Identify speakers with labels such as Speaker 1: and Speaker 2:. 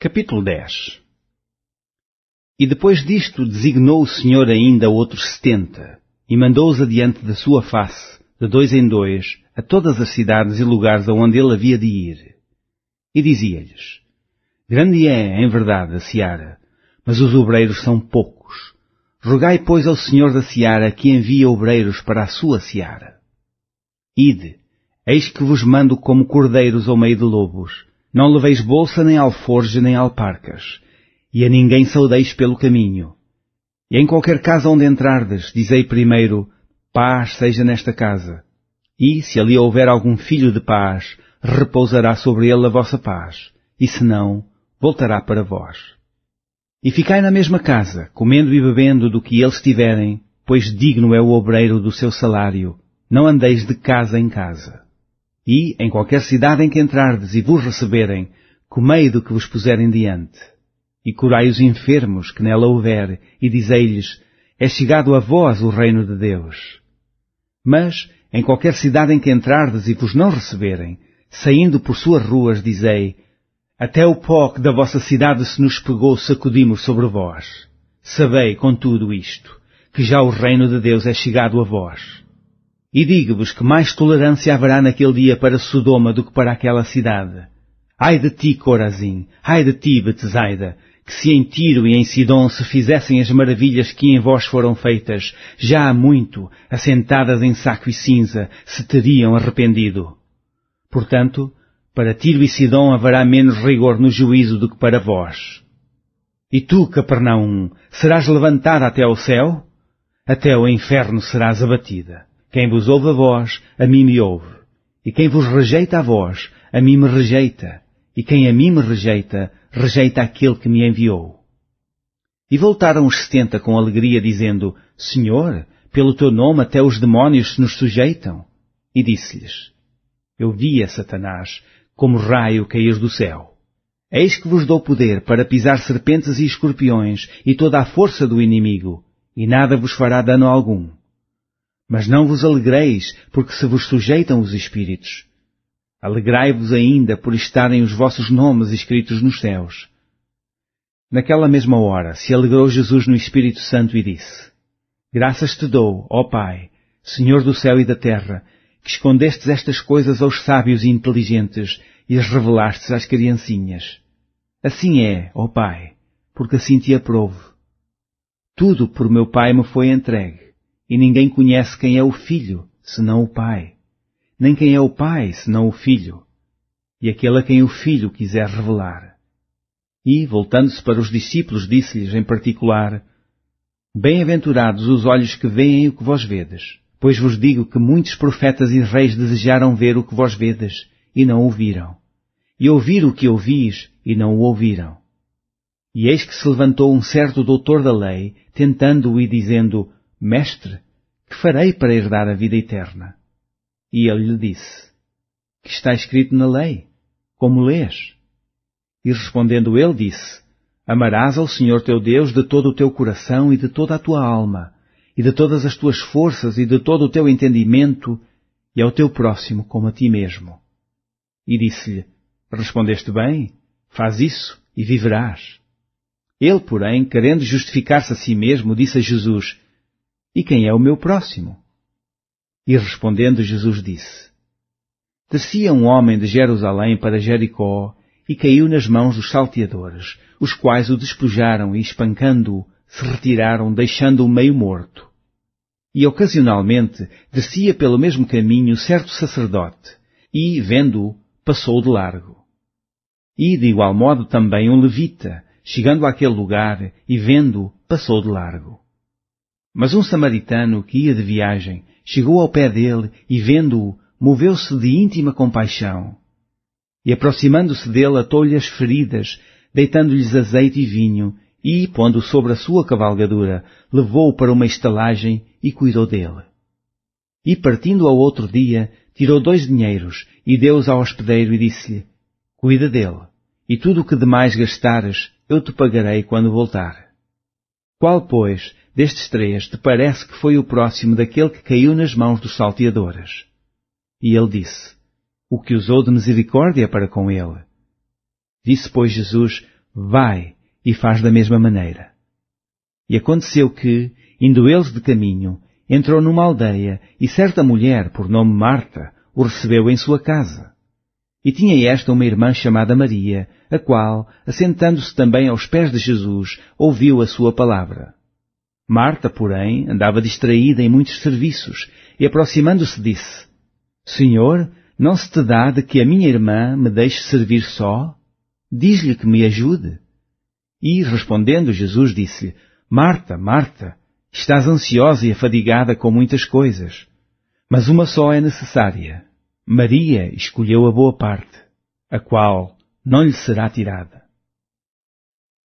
Speaker 1: Capítulo 10 E depois disto designou o Senhor ainda outros setenta, e mandou-os adiante da sua face, de dois em dois, a todas as cidades e lugares aonde ele havia de ir. E dizia-lhes, Grande é, em verdade, a seara, mas os obreiros são poucos. Rogai, pois, ao Senhor da seara que envie obreiros para a sua seara. Ide, eis que vos mando como cordeiros ao meio de lobos, não leveis bolsa, nem alforje, nem alparcas, e a ninguém saudeis pelo caminho. E em qualquer casa onde entrardes, dizei primeiro, paz seja nesta casa. E, se ali houver algum filho de paz, repousará sobre ele a vossa paz, e se não, voltará para vós. E ficai na mesma casa, comendo e bebendo do que eles tiverem, pois digno é o obreiro do seu salário, não andeis de casa em casa. E, em qualquer cidade em que entrardes e vos receberem, comei do que vos puserem diante. E curai os enfermos que nela houver, e dizei-lhes, é chegado a vós o reino de Deus. Mas, em qualquer cidade em que entrardes e vos não receberem, saindo por suas ruas, dizei, até o pó que da vossa cidade se nos pegou sacudimos sobre vós. Sabei, contudo, isto, que já o reino de Deus é chegado a vós. E digo-vos que mais tolerância haverá naquele dia para Sodoma do que para aquela cidade. Ai de ti, Corazim! Ai de ti, Betsaida! Que se em Tiro e em Sidom se fizessem as maravilhas que em vós foram feitas, já há muito, assentadas em saco e cinza, se teriam arrependido. Portanto, para Tiro e Sidom haverá menos rigor no juízo do que para vós. E tu, Capernaum, serás levantada até ao céu? Até o inferno serás abatida. Quem vos ouve a vós, a mim me ouve. E quem vos rejeita a vós, a mim me rejeita. E quem a mim me rejeita, rejeita aquele que me enviou. E voltaram os setenta com alegria, dizendo, Senhor, pelo teu nome até os demónios se nos sujeitam. E disse-lhes, Eu vi a Satanás como raio cair do céu. Eis que vos dou poder para pisar serpentes e escorpiões e toda a força do inimigo, e nada vos fará dano algum. Mas não vos alegreis, porque se vos sujeitam os espíritos. Alegrai-vos ainda por estarem os vossos nomes escritos nos céus. Naquela mesma hora se alegrou Jesus no Espírito Santo e disse, Graças te dou, ó Pai, Senhor do céu e da terra, que escondestes estas coisas aos sábios e inteligentes e as revelastes às criancinhas. Assim é, ó Pai, porque assim te aprovo. Tudo por meu Pai me foi entregue. E ninguém conhece quem é o filho, senão o pai, nem quem é o pai, senão o filho, e aquele a quem o filho quiser revelar. E, voltando-se para os discípulos, disse-lhes em particular: Bem-aventurados os olhos que veem o que vós vedes, pois vos digo que muitos profetas e reis desejaram ver o que vós vedes, e não o viram, e ouvir o que ouvis, e não o ouviram. E eis que se levantou um certo doutor da lei, tentando-o e dizendo, Mestre, que farei para herdar a vida eterna? E ele lhe disse, Que está escrito na lei? Como lês? E respondendo ele disse, Amarás ao Senhor teu Deus de todo o teu coração e de toda a tua alma, e de todas as tuas forças e de todo o teu entendimento, e ao teu próximo como a ti mesmo. E disse-lhe, Respondeste bem, faz isso e viverás. Ele, porém, querendo justificar-se a si mesmo, disse a Jesus, e quem é o meu próximo? E respondendo, Jesus disse: Descia é um homem de Jerusalém para Jericó e caiu nas mãos dos salteadores, os quais o despojaram e, espancando-o, se retiraram, deixando-o meio morto. E ocasionalmente descia pelo mesmo caminho certo sacerdote, e, vendo-o, passou de largo. E, de igual modo, também um levita, chegando àquele lugar e vendo-o, passou de largo. Mas um samaritano que ia de viagem chegou ao pé dele e, vendo-o, moveu-se de íntima compaixão. E aproximando-se dele, atou-lhe as feridas, deitando-lhes azeite e vinho, e, pondo-o sobre a sua cavalgadura, levou-o para uma estalagem e cuidou dele. E partindo ao outro dia, tirou dois dinheiros e deu-os ao hospedeiro e disse-lhe, Cuida dele, e tudo o que demais gastares, eu te pagarei quando voltar. Qual, pois, Destes três, te parece que foi o próximo daquele que caiu nas mãos dos salteadores. E ele disse, o que usou de misericórdia para com ele. Disse, pois, Jesus, vai e faz da mesma maneira. E aconteceu que, indo eles de caminho, entrou numa aldeia e certa mulher, por nome Marta, o recebeu em sua casa. E tinha esta uma irmã chamada Maria, a qual, assentando-se também aos pés de Jesus, ouviu a sua palavra. Marta, porém, andava distraída em muitos serviços e, aproximando-se, disse: Senhor, não se te dá de que a minha irmã me deixe servir só? Diz-lhe que me ajude. E, respondendo, Jesus disse-lhe: Marta, Marta, estás ansiosa e afadigada com muitas coisas, mas uma só é necessária. Maria escolheu a boa parte, a qual não lhe será tirada.